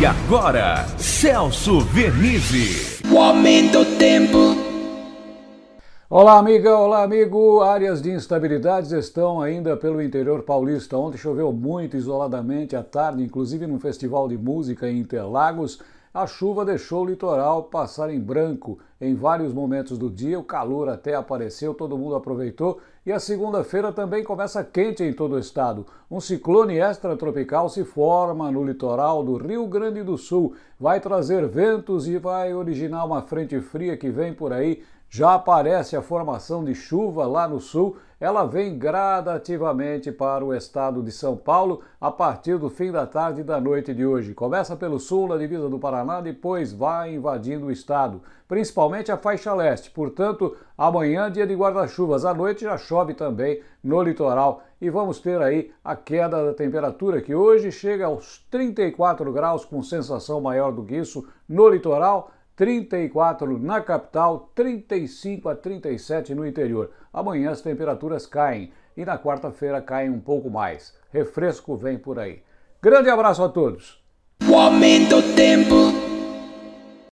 E agora, Celso Vernizzi. O aumento do tempo. Olá, amiga, olá, amigo. Áreas de instabilidades estão ainda pelo interior paulista. Ontem choveu muito isoladamente à tarde, inclusive num festival de música em Interlagos. A chuva deixou o litoral passar em branco em vários momentos do dia, o calor até apareceu, todo mundo aproveitou. E a segunda-feira também começa quente em todo o estado. Um ciclone extratropical se forma no litoral do Rio Grande do Sul. Vai trazer ventos e vai originar uma frente fria que vem por aí. Já aparece a formação de chuva lá no sul. Ela vem gradativamente para o estado de São Paulo a partir do fim da tarde e da noite de hoje. Começa pelo sul, na divisa do Paraná, depois vai invadindo o estado, principalmente principalmente a faixa leste. Portanto, amanhã dia de guarda-chuvas. À noite já chove também no litoral e vamos ter aí a queda da temperatura que hoje chega aos 34 graus com sensação maior do que isso no litoral. 34 na capital, 35 a 37 no interior. Amanhã as temperaturas caem e na quarta-feira caem um pouco mais. Refresco vem por aí. Grande abraço a todos. O aumento tempo